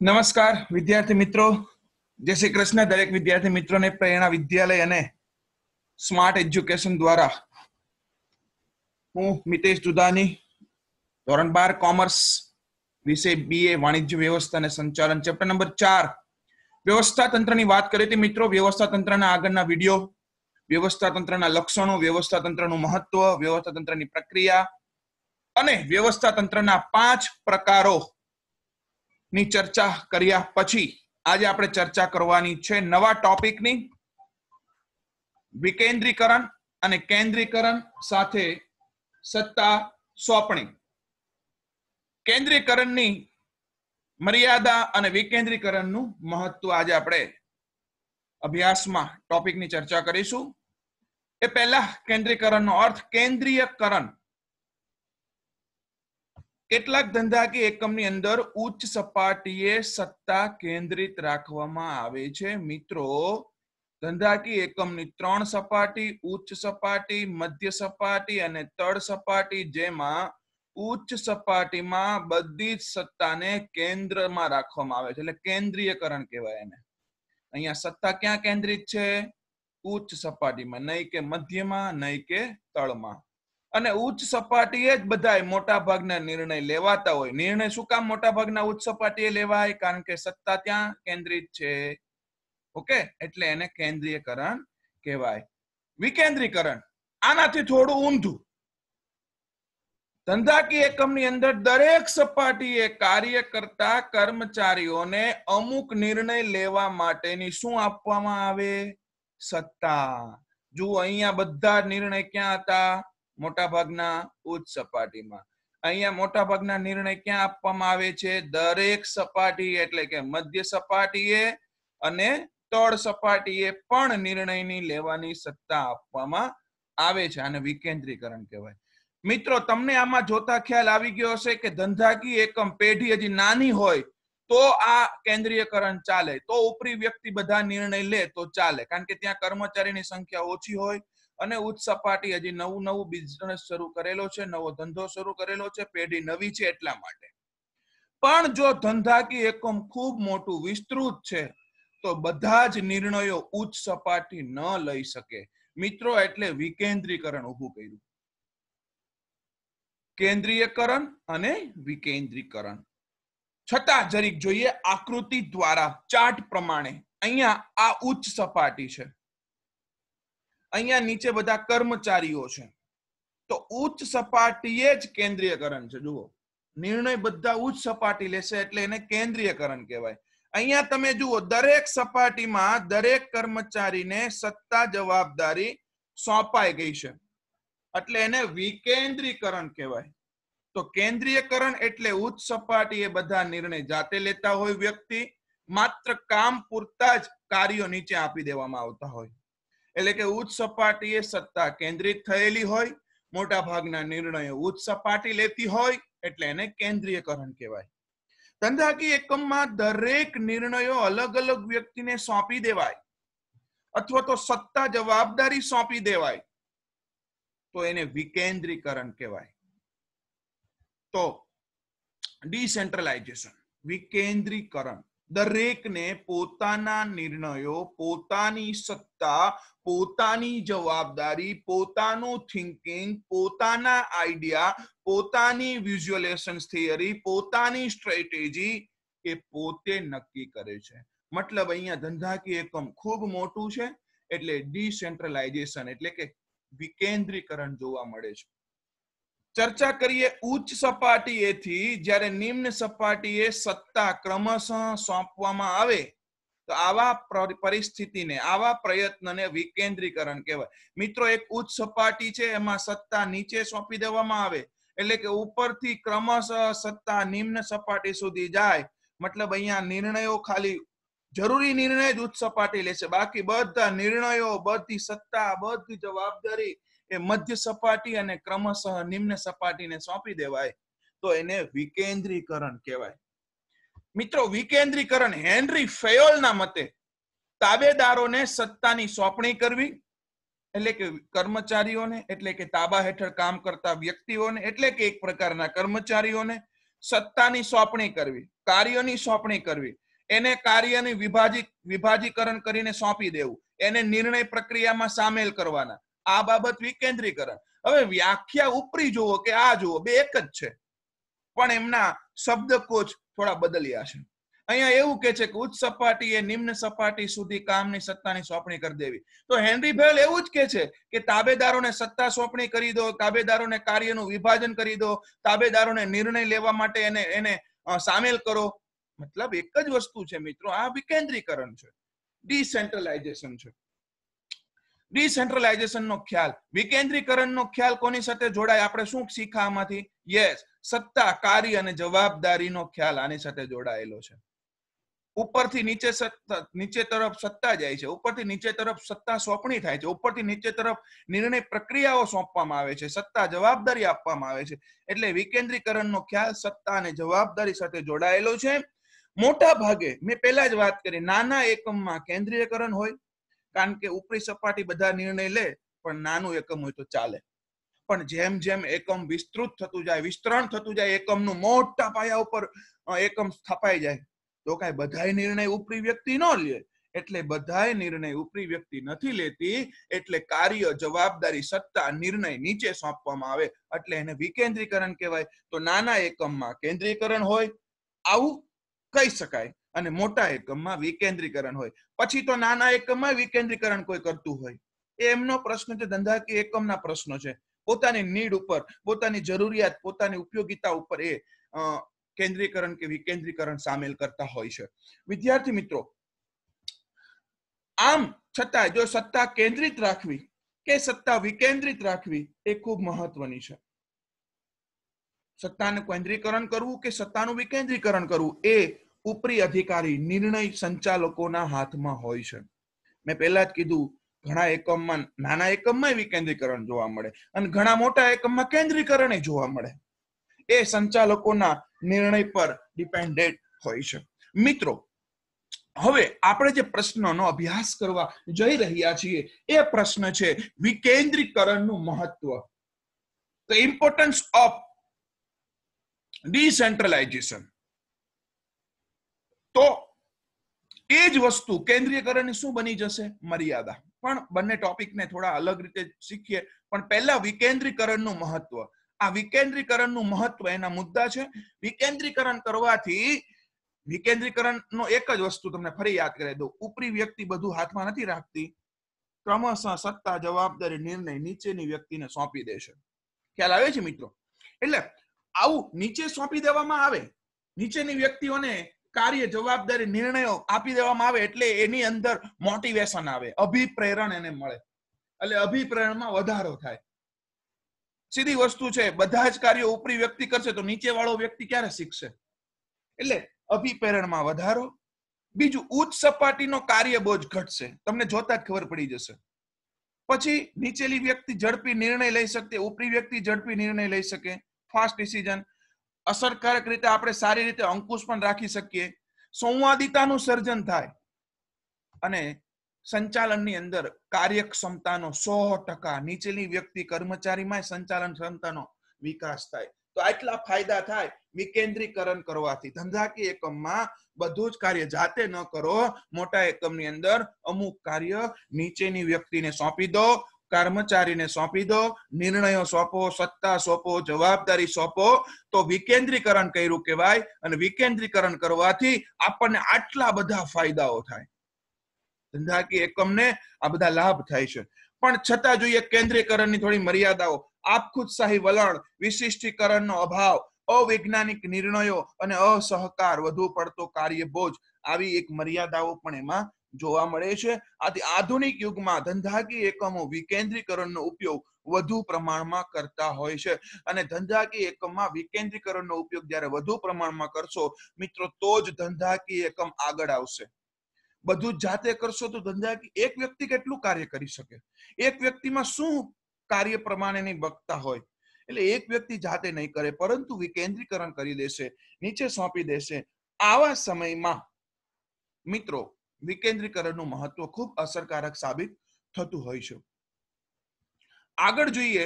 નમસ્કાર વિદ્યાર્થી મિત્રો જય શ્રી કૃષ્ણ દરેક વિદ્યાર્થી મિત્રોને પ્રેરણા વિદ્યાલય અને સ્માર્ટ એજ્યુકેશન દ્વારા હું મિતેશ દુધાની ધોરણ બાર કોમર્સ વિષય બીએ વાણિજ્ય વ્યવસ્થા અને સંચાલન ચેપ્ટર નંબર ચાર વ્યવસ્થા તંત્રની વાત કરી હતી મિત્રો વ્યવસ્થા તંત્રના આગળના વિડીયો વ્યવસ્થા તંત્રના લક્ષણો વ્યવસ્થા તંત્રનું મહત્વ વ્યવસ્થા તંત્રની પ્રક્રિયા અને વ્યવસ્થા તંત્રના પાંચ પ્રકારો ની ચર્ચા કર્યા પછી આજે આપણે ચર્ચા કરવાની છે નવા ટોપિકની વિકેન્દ્રીકરણ અને કેન્દ્રીકરણ સાથે સત્તા સોંપણી કેન્દ્રીકરણની મર્યાદા અને વિકેન્દ્રીકરણનું મહત્વ આજે આપણે અભ્યાસમાં ટોપિકની ચર્ચા કરીશું એ પહેલા કેન્દ્રીકરણનો અર્થ કેન્દ્રીયકરણ કેટલાક ધંધા કે એકમની અંદર ઉચ્ચ સપાટીએ સત્તા કેન્દ્રિત રાખવામાં આવે છે મિત્રો ધંધાકી એકમની ત્રણ સપાટી ઉચ્ચ સપાટી મધ્ય સપાટી અને તળ સપાટી જેમાં ઉચ્ચ સપાટીમાં બધી જ સત્તાને કેન્દ્રમાં રાખવામાં આવે છે એટલે કેન્દ્રીયકરણ કહેવાય એને અહીંયા સત્તા ક્યાં કેન્દ્રિત છે ઉચ્ચ સપાટીમાં નહીં કે મધ્યમાં નહીં કે તળમાં અને ઉચ્ચ સપાટીએ જ બધાય મોટા ભાગના નિર્ણય લેવાતા હોય નિર્ણય શું કામ મોટા ભાગના ઉચ્ચ સપાટીએ લેવાય કારણ કે સત્તા ત્યાં કેન્દ્રિત છે ઓકે એટલે એને કેન્દ્રીયકરણ કહેવાય વિકેન્દ્રીકરણ આનાથી થોડું ઊંધું ધંધાકીય એકમની અંદર દરેક સપાટીએ કાર્ય કરતા કર્મચારીઓને અમુક નિર્ણય લેવા માટેની શું આપવામાં આવે સત્તા જુઓ અહીંયા બધા નિર્ણય ક્યાં હતા મોટાભાગના ઉચ્ચ સપાટીમાં અહીંયા મોટાભાગના નિર્ણય ક્યાં આપવામાં આવે છે દરેક સપાટી એટલે કે મધ્ય સપાટીએ અને તળ સપાટીએ પણ નિર્ણયની લેવાની સત્તા આપવામાં આવે છે આને વિકેન્દ્રીકરણ કહેવાય મિત્રો તમને આમાં જોતા ખ્યાલ આવી ગયો હશે કે ધંધાકીય એકમ પેઢી હજી નાની હોય તો આ કેન્દ્રીયકરણ ચાલે તો ઉપરી વ્યક્તિ બધા નિર્ણય લે તો ચાલે કારણ કે ત્યાં કર્મચારીની સંખ્યા ઓછી હોય અને ઉચ્ચ સપાટી હજી નવું નવું બિઝનેસ શરૂ કરેલો છે નવો ધંધો શરૂ કરેલો છે પેઢી નવી છે એટલા માટે પણ જો ધંધાકી એકમ ખૂબ મોટું વિસ્તૃત છે તો બધા જ નિર્ણયો ઉચ્ચ સપાટી ન લઈ શકે મિત્રો એટલે વિકેન્દ્રીકરણ ઊભું કર્યું કેન્દ્રીયકરણ અને વિકેન્દ્રીકરણ છતાં જરીક જોઈએ આકૃતિ દ્વારા ચાર્ટ પ્રમાણે અહીંયા આ ઉચ્ચ સપાટી છે અહીંયા નીચે બધા કર્મચારીઓ છે તો ઉચ્ચ સપાટીએ જ કેન્દ્રીયકરણ છે જુઓ નિર્ણય બધા ઉચ્ચ સપાટી લેશે એટલે એને કેન્દ્રીયકરણ કહેવાય અહીંયા તમે જુઓ દરેક સપાટીમાં દરેક કર્મચારીને સત્તા જવાબદારી સોંપાઈ ગઈ છે એટલે એને વિકેન્દ્રીકરણ કહેવાય તો કેન્દ્રીયકરણ એટલે ઉચ્ચ સપાટી એ બધા નિર્ણય જાતે લેતા હોય વ્યક્તિ માત્ર કામ પૂરતા જ કાર્યો નીચે આપી દેવામાં આવતા હોય એટલે કે ઉચ્ચ સપાટીએ સત્તા કેન્દ્રિત થયેલી હોય મોટા ભાગના નિર્ણયો ઉચ્ચ સપાટી લેતી હોય એટલે એને કેન્દ્રીયકરણ કહેવાય ધંધાકી એકમમાં દરેક નિર્ણયો અલગ અલગ વ્યક્તિને સોંપી દેવાય અથવા તો સત્તા જવાબદારી સોંપી દેવાય તો એને વિકેન્દ્રીકરણ કહેવાય તો ડિસેન્ટ્રલાઇઝેશન વિકેન્દ્રીકરણ દરેકને પોતાના નિર્ણયો પોતાની સત્તા પોતાની જવાબદારી પોતાનું થિંકિંગ પોતાના આઈડિયા પોતાની વિઝ્યુઅલેશન થિયરી પોતાની સ્ટ્રેટેજી એ પોતે નક્કી કરે છે મતલબ અહીંયા ધંધાકીય એકમ ખૂબ મોટું છે એટલે ડિસેન્ટ્રલાઇઝેશન એટલે કે વિકેન્દ્રીકરણ જોવા મળે છે ચર્ચા કરીએ ઉચ્ચ સપાટીએથી જ્યારે નિમ્ન સપાટીએ સત્તા ક્રમશ સોંપવામાં આવે તો આવા પરિસ્થિતિને આવા પ્રયત્નને વિકેન્દ્રીકરણ કહેવાય મિત્રો એક ઉચ્ચ સપાટી છે એમાં સત્તા નીચે સોંપી દેવામાં આવે એટલે કે ઉપરથી ક્રમશઃ સત્તા નિમ્ન સપાટી સુધી જાય મતલબ અહીંયા નિર્ણયો ખાલી જરૂરી નિર્ણય જ ઉચ્ચ સપાટી લેશે બાકી બધા નિર્ણયો બધી સત્તા બધી જવાબદારી એ મધ્ય સપાટી અને ક્રમશઃ નિમ્ન સપાટીને સોંપી દેવાય તો એને વિકેન્દ્રીકરણ કહેવાય મિત્રો વિકેન્દ્રીકરણ હેનરી ફેયોલના મતે તાબેદારોને સત્તાની સોંપણી કરવી એટલે કે કર્મચારીઓને એટલે કે તાબા હેઠળ કામ કરતા વ્યક્તિઓને એટલે કે એક પ્રકારના કર્મચારીઓને સત્તાની સોંપણી કરવી કાર્યોની સોંપણી કરવી એને કાર્યની વિભાજી વિભાજીકરણ કરીને સોંપી દેવું એને નિર્ણય પ્રક્રિયામાં સામેલ કરવાના આ બાબત વિકેન્દ્રીકરણ હવે વ્યાખ્યા ઉપરી જુઓ કે આ જુઓ બે એક જ છે પણ એમના શબ્દકોચ થોડા બદલ્યા છે અહીંયા એવું કે છે કે ઉચ્ચ સપાટીએ નિમ્ન સપાટી સુધી કામની સત્તાની સોંપણી કરી દેવી તો હેનરી ભેલ એવું જ કે છે કે તાબેદારોને સત્તા સોંપણી કરી દો તાબેદારોને કાર્યનું વિભાજન કરી દો તાબેદારોને નિર્ણય લેવા માટે એને એને સામેલ કરો મતલબ એક જ વસ્તુ છે મિત્રો આ વિકેન્દ્રીકરણ છે ડિસેન્ટ્રલાઇઝેશન છે ડિસેન્ટ્રલાઇઝેશનનો ખ્યાલ વિકેન્દ્રીકરણનો ખ્યાલ કોની સાથે જોડાય આપણે શું શીખામાંથી યસ સત્તા કાર્ય અને જવાબદારીનો ખ્યાલ આની સાથે જોડાયેલો છે ઉપરથી નીચે સત્તા નીચે તરફ સત્તા જાય છે ઉપરથી નીચે તરફ સત્તા સોંપણી થાય છે ઉપરથી નીચે તરફ નિર્ણય પ્રક્રિયાઓ સોંપવામાં આવે છે સત્તા જવાબદારી આપવામાં આવે છે એટલે વિકેન્દ્રીકરણનો ખ્યાલ સત્તા અને જવાબદારી સાથે જોડાયેલો છે મોટા ભાગે મેં પહેલા જ વાત કરી નાના એકમમાં કેન્દ્રીયકરણ હોય કારણ કે ઉપરી સપાટી બધા નિર્ણય લે પણ નાનું એકમ હોય તો ચાલે પણ જેમ જેમ એકમ વિસ્તૃત થતું જાય વિસ્તરણ થતું જાય એકમનું મોટા પાયા ઉપર એકમ સ્થપાઈ જાય તો કાંઈ બધાય નિર્ણય ઉપરી વ્યક્તિ ન લે એટલે બધાય નિર્ણય ઉપરી વ્યક્તિ નથી લેતી એટલે કાર્ય જવાબદારી સત્તા નિર્ણય નીચે સોંપવામાં આવે એટલે એને વિકેન્દ્રીકરણ કહેવાય તો નાના એકમમાં કેન્દ્રીકરણ હોય આવું કહી શકાય અને મોટા એકમમાં વિકેન્દ્રીકરણ હોય પછી તો નાના એકમમાં વિકેન્દ્રીકરણ કોઈ કરતું હોય એ એમનો પ્રશ્ન છે ધંધાકીય એકમના પ્રશ્નો છે પોતાની નીડ ઉપર પોતાની જરૂરિયાત પોતાની ઉપયોગિતા ઉપર એ કેન્દ્રીકરણ કે વિકેન્દ્રીકરણ સામેલ કરતા હોય છે વિદ્યાર્થી મિત્રો આમ છતાં જો સત્તા કેન્દ્રિત રાખવી કે સત્તા વિકેન્દ્રિત રાખવી એ ખૂબ મહત્વની છે સત્તાનું કેન્દ્રીકરણ કરવું કે સત્તાનું વિકેન્દ્રીકરણ કરવું એ ઉપરી અધિકારી નિર્ણય સંચાલકોના હાથમાં હોય છે મેં પહેલા જ કીધું ઘણા એકમમાં નાના એકમમાં વિકેન્દ્રીકરણ જોવા મળે અને ઘણા મોટા એકમમાં કેન્દ્રીકરણ જોવા મળે એ સંચાલકોના નિર્ણય પર ડિપેન્ડેન્ટ હોય છે મિત્રો હવે આપણે જે પ્રશ્નનો અભ્યાસ કરવા જઈ રહ્યા છીએ એ પ્રશ્ન છે વિકેન્દ્રીકરણનું મહત્વ ધ ઇમ્પોર્ટન્સ ઓફ ડિસેન્ટ્રલાઇઝેશન તો એ જ વસ્તુ કેન્દ્રીયકરણ શું બની જશે મર્યાદા પણ બંને ટોપિકને થોડા અલગ રીતે શીખીએ પણ પહેલા વિકેન્દ્રીકરણનું મહત્વ આ વિકેન્દ્રીકરણનું મહત્વ એના મુદ્દા છે વિકેન્દ્રીકરણ કરવાથી વિકેન્દ્રીકરણનો એક જ વસ્તુ તમને ફરી યાદ કરાવી દઉં ઉપરી વ્યક્તિ બધું હાથમાં નથી રાખતી ક્રમશઃ સત્તા જવાબદારી નિર્ણય નીચેની વ્યક્તિને સોંપી દેશે ખ્યાલ આવે છે મિત્રો એટલે આવું નીચે સોંપી દેવામાં આવે નીચેની વ્યક્તિઓને કાર્ય જવાબદારી નિર્ણયો આપી દેવામાં આવે એટલે એની અંદર મોટિવેશન આવે અભિપ્રેરણ એને મળે એટલે અભિપ્રેરણમાં વધારો થાય સીધી વસ્તુ છે બધા જ કાર્યો ઉપરી વ્યક્તિ કરશે તો નીચે વાળો વ્યક્તિ ક્યારે શીખશે એટલે અભિપ્રેરણમાં વધારો બીજું ઉચ્ચ સપાટીનો કાર્યબોજ ઘટશે તમને જોતા જ ખબર પડી જશે પછી નીચેલી વ્યક્તિ ઝડપી નિર્ણય લઈ શકે ઉપરી વ્યક્તિ ઝડપી નિર્ણય લઈ શકે ફાસ્ટ ડિસિઝન અસરકારક રીતે આપણે સારી રીતે અંકુશ પણ રાખી શકીએ સંવાદિતાનું સર્જન થાય અને સંચાલનની અંદર કાર્યક્ષમતાનો સો ટકા નીચેની વ્યક્તિ કર્મચારીમાં સંચાલન ક્ષમતાનો વિકાસ થાય તો આટલા ફાયદા થાય વિકેન્દ્રીકરણ કરવાથી ધંધાકીય એકમમાં બધું જ કાર્ય જાતે ન કરો મોટા એકમની અંદર અમુક કાર્ય નીચેની વ્યક્તિને સોંપી દો કર્મચારીને સોંપી દો નિર્ણયો સોંપો સત્તા સોંપો જવાબદારી સોંપો તો વિકેન્દ્રીકરણ કર્યું કહેવાય અને વિકેન્દ્રીકરણ કરવાથી આપણને આટલા બધા ફાયદાઓ થાય ધંધાકીય એકમને આ બધા લાભ થાય છે પણ છતાં જોઈએ કેન્દ્રીકરણની થોડી મર્યાદાઓ આપખુદશાહી વલણ વિશિષ્ટીકરણનો અભાવ અવૈજ્ઞાનિક નિર્ણયો અને અસહકાર વધુ પડતો કાર્ય બોજ આવી એક મર્યાદાઓ પણ એમાં જોવા મળે છે આથી આધુનિક યુગમાં ધંધાકીય એકમો વિકેન્દ્રીકરણનો ઉપયોગ વધુ પ્રમાણમાં કરતા હોય છે અને ધંધાકીય એકમમાં વિકેન્દ્રીકરણનો ઉપયોગ જ્યારે વધુ પ્રમાણમાં કરશો મિત્રો તો જ ધંધાકીય એકમ આગળ આવશે બધું જાતે કરશો તો ધંધાકીય એક વ્યક્તિ કેટલું કાર્ય કરી શકે એક વ્યક્તિમાં શું કાર્ય પ્રમાણેની વક્તા હોય એટલે એક વ્યક્તિ જાતે નહીં કરે પરંતુ વિકેન્દ્રીકરણ કરી દેશે નીચે સોંપી દેશે આવા સમયમાં મિત્રો વિકેન્દ્રીકરણનું મહત્વ ખૂબ અસરકારક સાબિત થતું હોય છે આગળ જોઈએ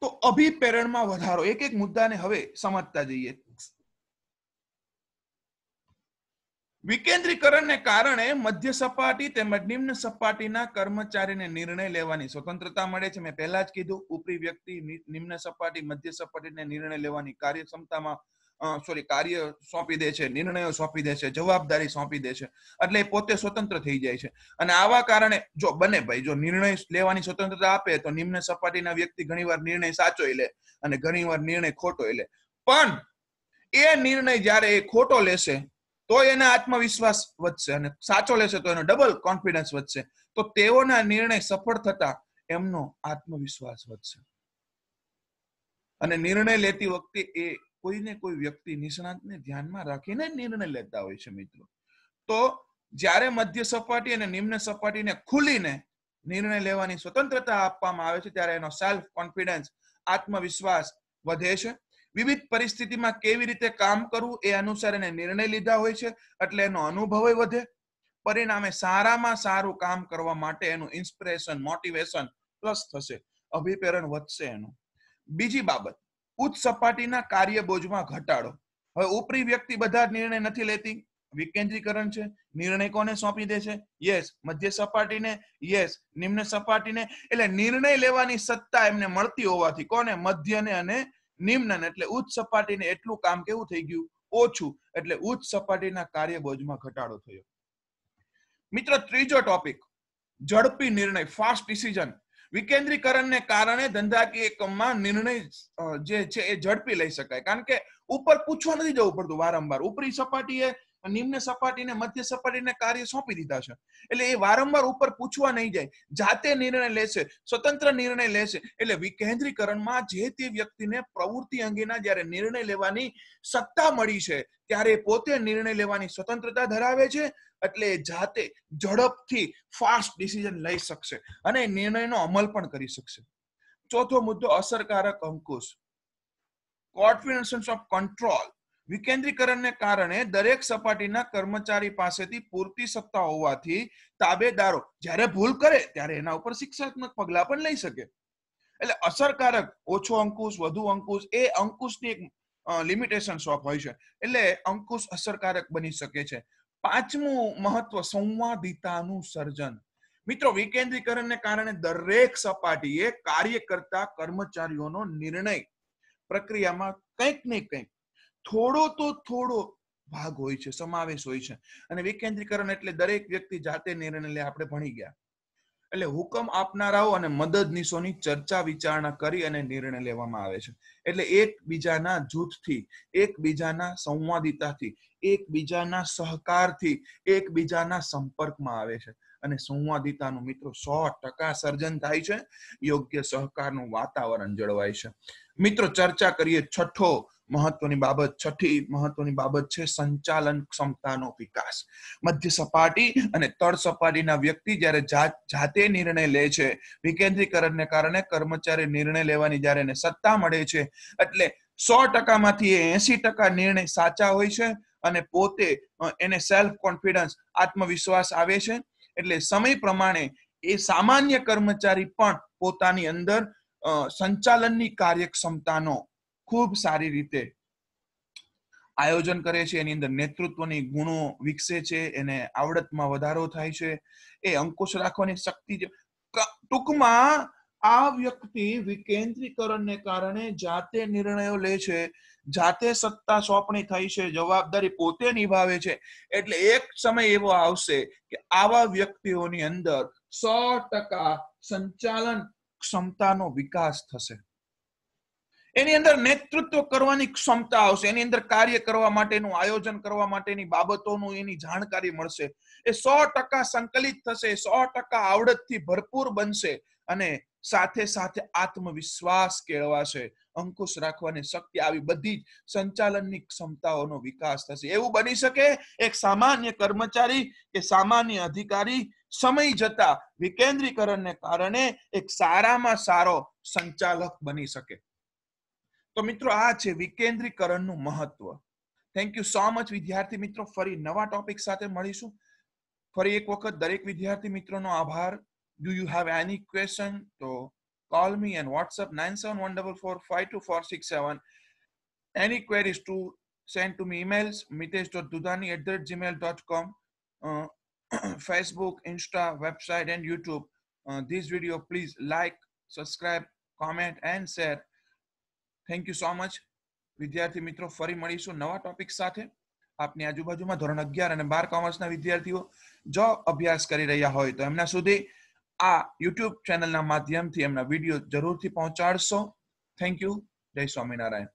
તો અભિપ્રેરણમાં વધારો એક એક મુદ્દાને હવે સમજતા જઈએ વિકેન્દ્રીકરણને કારણે મધ્ય સપાટી તેમજ નિમ્ન સપાટીના કર્મચારીને નિર્ણય લેવાની સ્વતંત્રતા મળે છે મેં પહેલા જ કીધું ઉપરી વ્યક્તિ નિમ્ન સપાટી મધ્ય સપાટીને નિર્ણય લેવાની કાર્યક્ષમતામાં સોરી કાર્ય સોંપી દે છે નિર્ણયો સોંપી દે છે જવાબદારી સોંપી દે છે એટલે એ પોતે સ્વતંત્ર થઈ જાય છે અને આવા કારણે જો બને ભાઈ જો નિર્ણય લેવાની સ્વતંત્રતા આપે તો નિમ્ન સપાટીના વ્યક્તિ ઘણીવાર નિર્ણય સાચો લે અને ઘણીવાર નિર્ણય ખોટો લે પણ એ નિર્ણય જ્યારે એ ખોટો લેશે તો એના આત્મવિશ્વાસ વધશે અને સાચો લેશે તો એનો ડબલ કોન્ફિડન્સ વધશે તો તેઓના નિર્ણય સફળ થતા એમનો આત્મવિશ્વાસ વધશે અને નિર્ણય લેતી વખતે એ કોઈને કોઈ વ્યક્તિ નિષ્ણાંતને ધ્યાનમાં રાખીને નિર્ણય લેતા હોય છે મિત્રો તો જ્યારે મધ્ય સપાટી અને નિમ્ન સપાટીને ખુલીને નિર્ણય લેવાની સ્વતંત્રતા આપવામાં આવે છે ત્યારે એનો સેલ્ફ કોન્ફિડન્સ આત્મવિશ્વાસ વધે છે વિવિધ પરિસ્થિતિમાં કેવી રીતે કામ કરવું એ અનુસાર એને નિર્ણય લીધા હોય છે એટલે એનો અનુભવ વધે પરિણામે સારામાં સારું કામ કરવા માટે એનું ઇન્સ્પિરેશન મોટિવેશન પ્લસ થશે અભિપ્રેરણ વધશે એનું બીજી બાબત ઉચ્ચ સપાટીના કાર્યબોજમાં ઘટાડો હવે ઉપરી વ્યક્તિ બધા નિર્ણય નથી લેતી વિકેન્દ્રીકરણ છે નિર્ણય કોને સોંપી દે છે યસ મધ્ય સપાટીને યસ નિમ્ન સપાટીને એટલે નિર્ણય લેવાની સત્તા એમને મળતી હોવાથી કોને મધ્યને અને નિમ્નને એટલે ઉચ્ચ સપાટીને એટલું કામ કેવું થઈ ગયું ઓછું એટલે ઉચ્ચ સપાટીના કાર્યબોજમાં ઘટાડો થયો મિત્રો ત્રીજો ટોપિક ઝડપી નિર્ણય ફાસ્ટ ડિસિઝન વિકેન્દ્રીકરણને કારણે ધંધાકીય એકમમાં નિર્ણય જે છે એ ઝડપી લઈ શકાય કારણ કે ઉપર પૂછવા નથી જવું પડતું વારંવાર ઉપરી સપાટીએ નિમ્ન સપાટીને મધ્ય સપાટીને કાર્ય સોંપી દીધા છે એટલે એ વારંવાર ઉપર પૂછવા નહીં જાય જાતે નિર્ણય લેશે સ્વતંત્ર નિર્ણય લેશે એટલે વિકેન્દ્રીકરણમાં જે તે વ્યક્તિને પ્રવૃત્તિ અંગેના જ્યારે નિર્ણય લેવાની સત્તા મળી છે ત્યારે પોતે નિર્ણય લેવાની સ્વતંત્રતા ધરાવે છે એટલે જાતે ઝડપથી ફાસ્ટ ડિસિઝન લઈ શકશે અને નિર્ણયનો અમલ પણ કરી શકશે ચોથો મુદ્દો અસરકારક અંકુશ કોર્ફિડન્સ ઓફ કંટ્રોલ વિકેન્દ્રીકરણને કારણે દરેક સપાટીના કર્મચારી પાસેથી પૂરતી સત્તા હોવાથી તાબેદારો જ્યારે ભૂલ કરે ત્યારે એના ઉપર શિક્ષાત્મક પગલાં પણ લઈ શકે એટલે અસરકારક ઓછો અંકુશ વધુ અંકુશ એ અંકુશની એક લિમિટેશન શોપ હોય છે એટલે અંકુશ અસરકારક બની શકે છે પાંચમું મહત્વ સંવાદિતાનું સર્જન મિત્રો વિકેન્દ્રીકરણને કારણે દરેક સપાટીએ કાર્ય કરતા કર્મચારીઓનો નિર્ણય પ્રક્રિયામાં કંઈક ને કંઈક થોડો તો થોડો ભાગ હોય છે સમાવેશ હોય છે અને વિકેન્દ્રીકરણ એટલે દરેક વ્યક્તિ જાતે નિર્ણય લે આપણે ભણી ગયા એટલે હુકમ આપનારાઓ અને મદદનીશોની ચર્ચા વિચારણા કરી અને નિર્ણય લેવામાં આવે છે એટલે એકબીજાના જૂથથી એકબીજાના સંવાદિતાથી એકબીજાના સહકારથી એકબીજાના સંપર્કમાં આવે છે અને સંવાદિતાનું મિત્રો સો ટકા સર્જન થાય છે યોગ્ય સહકારનું વાતાવરણ જળવાય છે મિત્રો ચર્ચા કરીએ છઠ્ઠો મહત્વની બાબત છઠ્ઠી મહત્વની બાબત છે સંચાલન ક્ષમતાનો વિકાસ મધ્ય સપાટી અને તળ સપાટીના વ્યક્તિ જ્યારે જાતે નિર્ણય લે છે વિકેન્દ્રીકરણને કારણે કર્મચારી નિર્ણય લેવાની જ્યારે એને સત્તા મળે છે એટલે સો ટકામાંથી એસી ટકા નિર્ણય સાચા હોય છે અને પોતે એને સેલ્ફ કોન્ફિડન્સ આત્મવિશ્વાસ આવે છે એટલે સમય પ્રમાણે એ સામાન્ય કર્મચારી પણ પોતાની અંદર સંચાલનની કાર્યક્ષમતાનો ખૂબ સારી રીતે આયોજન કરે છે એની અંદર નેતૃત્વની ગુણો વિકસે છે એને આવડતમાં વધારો થાય છે એ અંકુશ રાખવાની શક્તિ છે ટૂંકમાં આ વ્યક્તિ વિકેન્દ્રીકરણને કારણે જાતે નિર્ણયો લે છે જાતે સત્તા સોંપણી થઈ છે જવાબદારી પોતે નિભાવે છે એટલે એક સમય એવો આવશે કે આવા વ્યક્તિઓની અંદર સો ટકા સંચાલન ક્ષમતાનો વિકાસ થશે એની અંદર નેતૃત્વ કરવાની ક્ષમતા આવશે એની અંદર કાર્ય કરવા માટેનું આયોજન કરવા માટેની બાબતોનું એની જાણકારી મળશે એ સો ટકા સંકલિત થશે સો ટકા આવડતથી ભરપૂર બનશે અને સાથે સાથે આત્મવિશ્વાસ કેળવાશે અંકુશ રાખવાની શક્તિ આવી બધી જ સંચાલનની ક્ષમતાઓનો વિકાસ થશે એવું બની શકે એક સામાન્ય કર્મચારી કે સામાન્ય અધિકારી સમય જતા વિકેન્દ્રીકરણને કારણે એક સારામાં સારો સંચાલક બની શકે તો મિત્રો આ છે વિકેન્દ્રીકરણનું મહત્વ થેન્ક યુ સો મચ વિદ્યાર્થી મિત્રો ફરી નવા ટોપિક સાથે મળીશું ફરી એક વખત દરેક વિદ્યાર્થી મિત્રોનો આભાર do you have any question તો call me and WhatsApp nine seven one double four five two four six seven any queries to send to me emails Mitesh dot Dudhani at the rate Gmail dot com Facebook Insta website and YouTube this video please like subscribe comment and share thank you so much વિદ્યાર્થી મિત્રો ફરી મળીશું નવા topic સાથે આપની આજુબાજુમાં ધોરણ અગિયાર અને બાર કોમર્સના વિદ્યાર્થીઓ જો અભ્યાસ કરી રહ્યા હોય તો એમના સુધી આ યુટ્યુબ ચેનલના માધ્યમથી એમના વિડીયો જરૂરથી પહોંચાડશો થેન્ક યુ જય સ્વામિનારાયણ